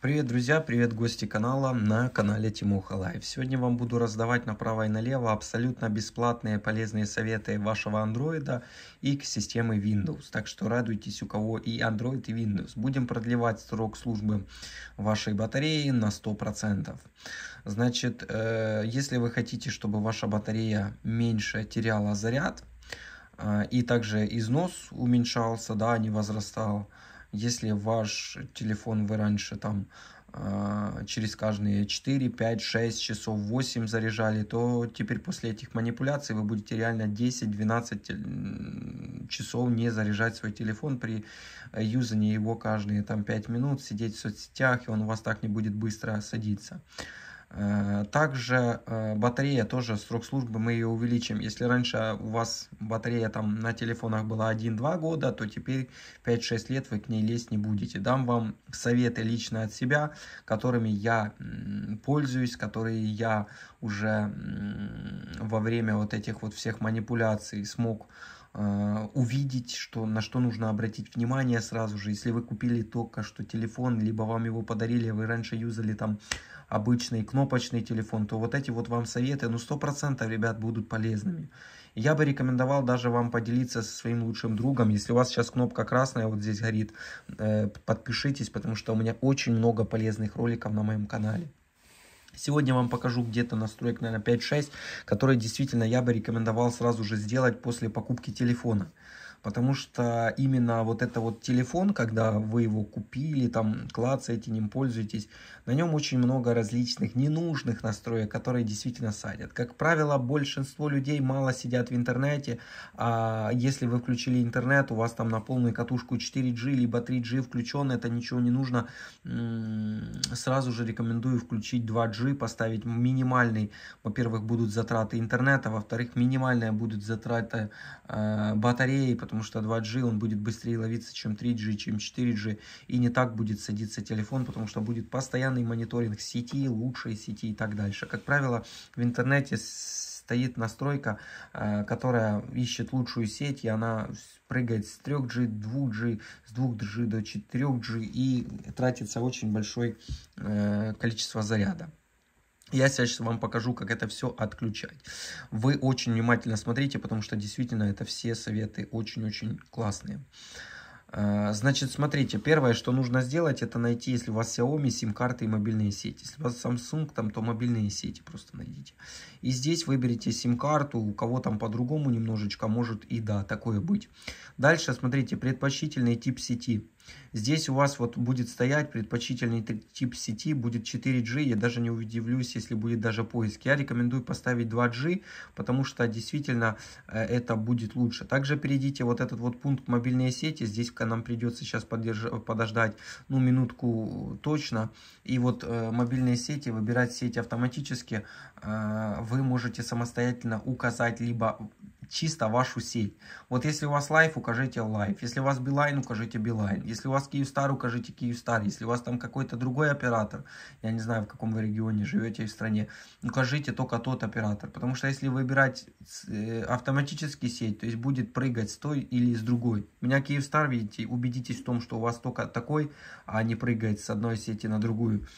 Привет, друзья! Привет, гости канала на канале Тимуха Лайв. Сегодня вам буду раздавать направо и налево абсолютно бесплатные полезные советы вашего андроида и к системе Windows. Так что радуйтесь, у кого и Android, и Windows. Будем продлевать срок службы вашей батареи на 100%. Значит, э, если вы хотите, чтобы ваша батарея меньше теряла заряд, э, и также износ уменьшался, да, не возрастал, если ваш телефон вы раньше там а, через каждые 4, 5, 6 часов, 8 заряжали, то теперь после этих манипуляций вы будете реально 10-12 часов не заряжать свой телефон при э, юзании его каждые там 5 минут, сидеть в соцсетях, и он у вас так не будет быстро садиться. Э, также э, батарея тоже, срок службы мы ее увеличим. Если раньше а, у вас батарея там на телефонах была 1-2 года, то теперь 5-6 лет вы к ней лезть не будете. Дам вам советы лично от себя, которыми я пользуюсь, которые я уже во время вот этих вот всех манипуляций смог Э, увидеть, что, на что нужно обратить внимание сразу же. Если вы купили только что телефон, либо вам его подарили, вы раньше юзали там обычный кнопочный телефон, то вот эти вот вам советы, ну, 100%, ребят, будут полезными. Я бы рекомендовал даже вам поделиться со своим лучшим другом. Если у вас сейчас кнопка красная вот здесь горит, э, подпишитесь, потому что у меня очень много полезных роликов на моем канале. Сегодня вам покажу где-то настроек, наверное, 5-6, которые действительно я бы рекомендовал сразу же сделать после покупки телефона потому что именно вот это вот телефон, когда вы его купили, там клацаете, ним пользуетесь, на нем очень много различных ненужных настроек, которые действительно садят. Как правило, большинство людей мало сидят в интернете, а если вы включили интернет, у вас там на полную катушку 4G, либо 3G включен, это ничего не нужно, сразу же рекомендую включить 2G, поставить минимальный, во-первых, будут затраты интернета, во-вторых, минимальная будут затраты э, батареи, потому что 2G он будет быстрее ловиться, чем 3G, чем 4G, и не так будет садиться телефон, потому что будет постоянный мониторинг сети, лучшей сети и так дальше. Как правило, в интернете стоит настройка, э, которая ищет лучшую сеть, и она прыгает с 3G, 2G, с 2G до 4G и тратится очень большое э, количество заряда. Я сейчас вам покажу, как это все отключать. Вы очень внимательно смотрите, потому что действительно это все советы очень-очень классные. А, значит, смотрите, первое, что нужно сделать, это найти, если у вас Xiaomi, сим-карты и мобильные сети. Если у вас Samsung, там, то мобильные сети просто найдите. И здесь выберите сим-карту, у кого там по-другому немножечко, может и да, такое быть. Дальше, смотрите, предпочтительный тип сети. Здесь у вас вот будет стоять предпочтительный тип сети, будет 4G, я даже не удивлюсь, если будет даже поиск. Я рекомендую поставить 2G, потому что действительно э, это будет лучше. Также перейдите вот этот вот пункт мобильные сети, здесь нам придется сейчас подерж... подождать, ну, минутку точно. И вот э, мобильные сети, выбирать сети автоматически, э, вы можете самостоятельно указать либо чисто вашу сеть. Вот если у вас лайф, укажите лайф. Если у вас билайн, укажите билайн. Если у вас Киевстар, укажите Киевстар. Если у вас там какой-то другой оператор, я не знаю, в каком вы регионе живете и в стране, укажите только тот оператор. Потому что если выбирать э, автоматически сеть, то есть будет прыгать с той или с другой. У меня Киевстар, видите, убедитесь в том, что у вас только такой, а не прыгает с одной сети на другую,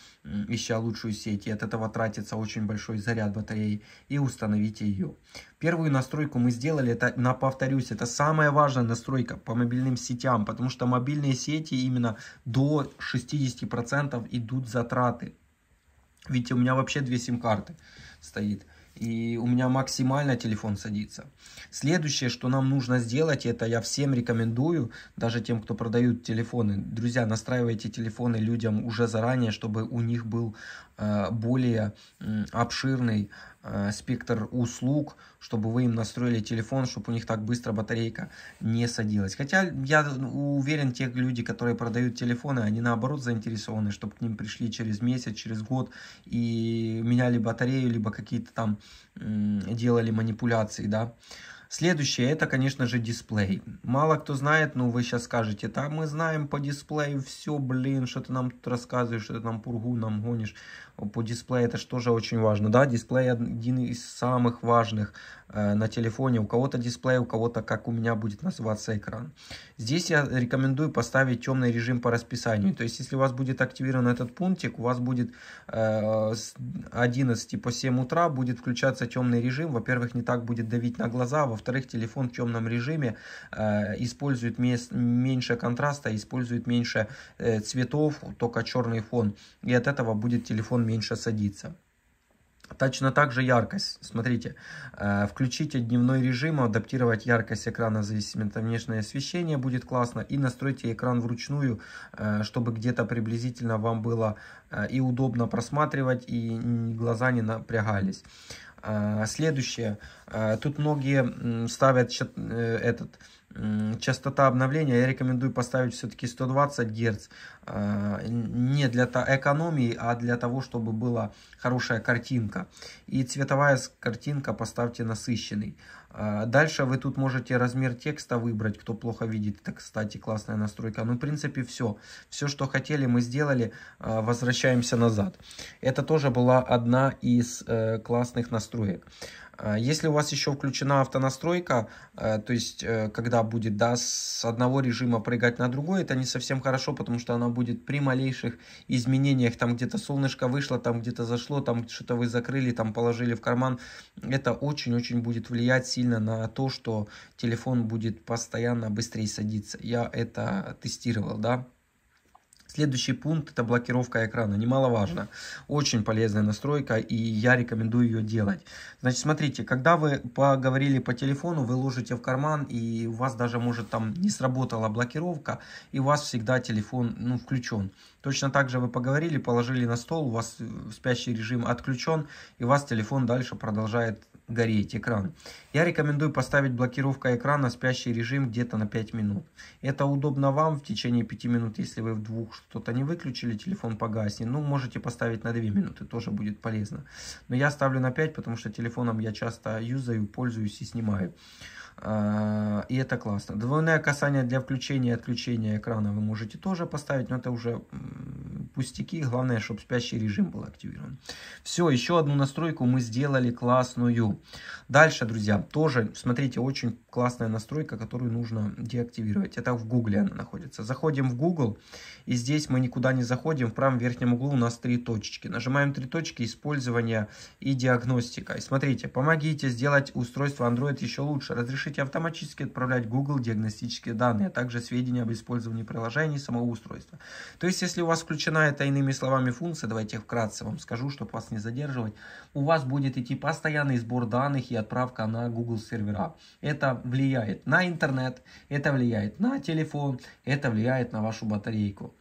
ища лучшую сеть. И от этого тратится очень большой заряд батареи. И установите ее. Первую настройку мы сделали сделали, это, на, повторюсь, это самая важная настройка по мобильным сетям, потому что мобильные сети именно до 60% идут затраты. Видите, у меня вообще две сим-карты стоит. И у меня максимально телефон садится. Следующее, что нам нужно сделать, это я всем рекомендую, даже тем, кто продают телефоны. Друзья, настраивайте телефоны людям уже заранее, чтобы у них был Э, более обширный э, спектр услуг, чтобы вы им настроили телефон, чтобы у них так быстро батарейка не садилась. Хотя я уверен, те люди, которые продают телефоны, они наоборот заинтересованы, чтобы к ним пришли через месяц, через год и меняли батарею, либо какие-то там делали манипуляции, да. Следующее, это, конечно же, дисплей. Мало кто знает, но ну, вы сейчас скажете, "Там мы знаем по дисплею все, блин, что ты нам тут рассказываешь, что ты нам пургу нам гонишь по дисплею, это же тоже очень важно, да, дисплей один из самых важных э, на телефоне, у кого-то дисплей, у кого-то, как у меня будет называться экран. Здесь я рекомендую поставить темный режим по расписанию, то есть, если у вас будет активирован этот пунктик, у вас будет э, с 11 по 7 утра будет включаться темный режим, во-первых, не так будет давить на глаза, во-вторых, телефон в темном режиме э, использует меньше контраста, использует меньше э, цветов, только черный фон, и от этого будет телефон меньше меньше садится. Точно так же яркость. Смотрите, э, включите дневной режим, адаптировать яркость экрана в зависимости от внешнего освещения будет классно. И настройте экран вручную, э, чтобы где-то приблизительно вам было э, и удобно просматривать, и глаза не напрягались. А, следующее. А, тут многие ставят э, этот частота обновления. Я рекомендую поставить все-таки 120 Гц. Не для экономии, а для того, чтобы была хорошая картинка. И цветовая картинка поставьте насыщенный. А, дальше вы тут можете размер текста выбрать, кто плохо видит, это, кстати, классная настройка. Ну, в принципе, все. Все, что хотели, мы сделали. А, возвращаемся назад. Это тоже была одна из э, классных настроек. А если у вас еще включена автонастройка, э, то есть э, когда будет да, с одного режима прыгать на другой, это не совсем хорошо, потому что она будет при малейших изменениях, там где-то солнышко вышло, там где-то зашло, там что-то вы закрыли, там положили в карман, это очень-очень будет влиять сильно на то, что телефон будет постоянно быстрее садиться. Я это тестировал, да. Следующий пункт это блокировка экрана, немаловажно. Очень полезная настройка и я рекомендую ее делать. Значит, смотрите, когда вы поговорили по телефону, вы ложите в карман и у вас даже может там не сработала блокировка и у вас всегда телефон ну, включен. Точно так же вы поговорили, положили на стол, у вас спящий режим отключен и у вас телефон дальше продолжает гореть экран. Я рекомендую поставить блокировка экрана спящий режим где-то на 5 минут. Это удобно вам в течение 5 минут, если вы в двух что-то не выключили, телефон погаснет. Ну, можете поставить на 2 минуты, тоже будет полезно. Но я ставлю на 5, потому что телефоном я часто юзаю, пользуюсь и снимаю. А, и это классно. Двойное касание для включения и отключения экрана вы можете тоже поставить, но это уже пустяки. Главное, чтобы спящий режим был активирован. Все, еще одну настройку мы сделали классную. Дальше, друзья, тоже, смотрите, очень классная настройка, которую нужно деактивировать. Это в Гугле она находится. Заходим в Google, и здесь мы никуда не заходим. В правом верхнем углу у нас три точечки. Нажимаем три точки, использование и диагностика. И смотрите, помогите сделать устройство Android еще лучше. Разрешите автоматически отправлять Google диагностические данные, а также сведения об использовании приложений самого устройства. То есть, если у вас включена Нужна это, иными словами, функция, давайте вкратце вам скажу, чтобы вас не задерживать. У вас будет идти постоянный сбор данных и отправка на Google сервера. Это влияет на интернет, это влияет на телефон, это влияет на вашу батарейку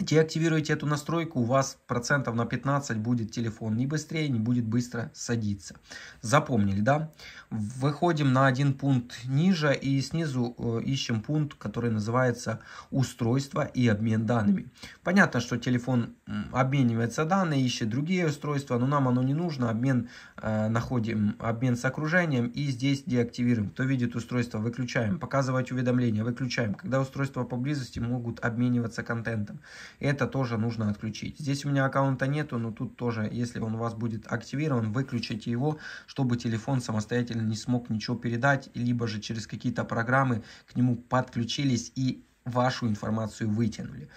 деактивируете эту настройку, у вас процентов на 15 будет телефон не быстрее, не будет быстро садиться. Запомнили, да? Выходим на один пункт ниже и снизу э, ищем пункт, который называется «Устройство и обмен данными». Понятно, что телефон обменивается данные, ищет другие устройства, но нам оно не нужно. Обмен э, находим, обмен с окружением и здесь деактивируем. Кто видит устройство, выключаем. Показывать уведомления, выключаем. Когда устройства поблизости могут обмениваться контентом это тоже нужно отключить. Здесь у меня аккаунта нету, но тут тоже, если он у вас будет активирован, выключите его, чтобы телефон самостоятельно не смог ничего передать, либо же через какие-то программы к нему подключились и вашу информацию вытянули.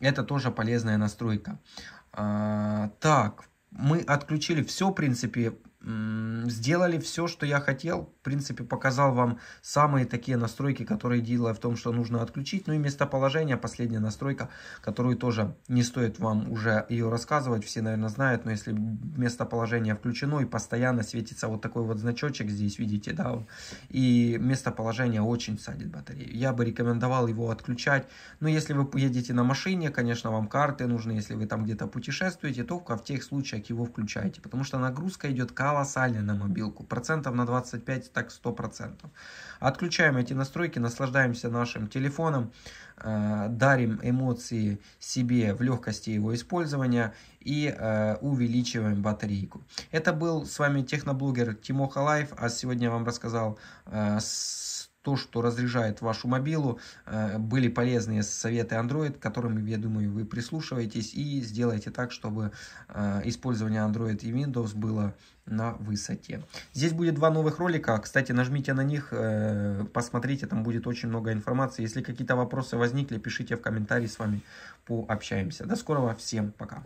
Это тоже полезная настройка. А, так, мы отключили все, в принципе, Сделали все, что я хотел. В принципе, показал вам самые такие настройки, которые делаю в том, что нужно отключить. Ну и местоположение, последняя настройка, которую тоже не стоит вам уже ее рассказывать. Все, наверное, знают, но если местоположение включено и постоянно светится вот такой вот значочек здесь, видите, да, и местоположение очень садит батарею. Я бы рекомендовал его отключать. Но если вы едете на машине, конечно, вам карты нужны. Если вы там где-то путешествуете, то в тех случаях его включайте, потому что нагрузка идет кала колоссальный на мобилку, процентов на 25, так 100%. Отключаем эти настройки, наслаждаемся нашим телефоном, э, дарим эмоции себе в легкости его использования и э, увеличиваем батарейку. Это был с вами техноблогер Тимоха Лайф, а сегодня я вам рассказал э, с то, что разряжает вашу мобилу. Э, были полезные советы Android, к которым, я думаю, вы прислушиваетесь и сделаете так, чтобы э, использование Android и Windows было на высоте. Здесь будет два новых ролика. Кстати, нажмите на них, э, посмотрите, там будет очень много информации. Если какие-то вопросы возникли, пишите в комментарии, с вами пообщаемся. До скорого, всем пока!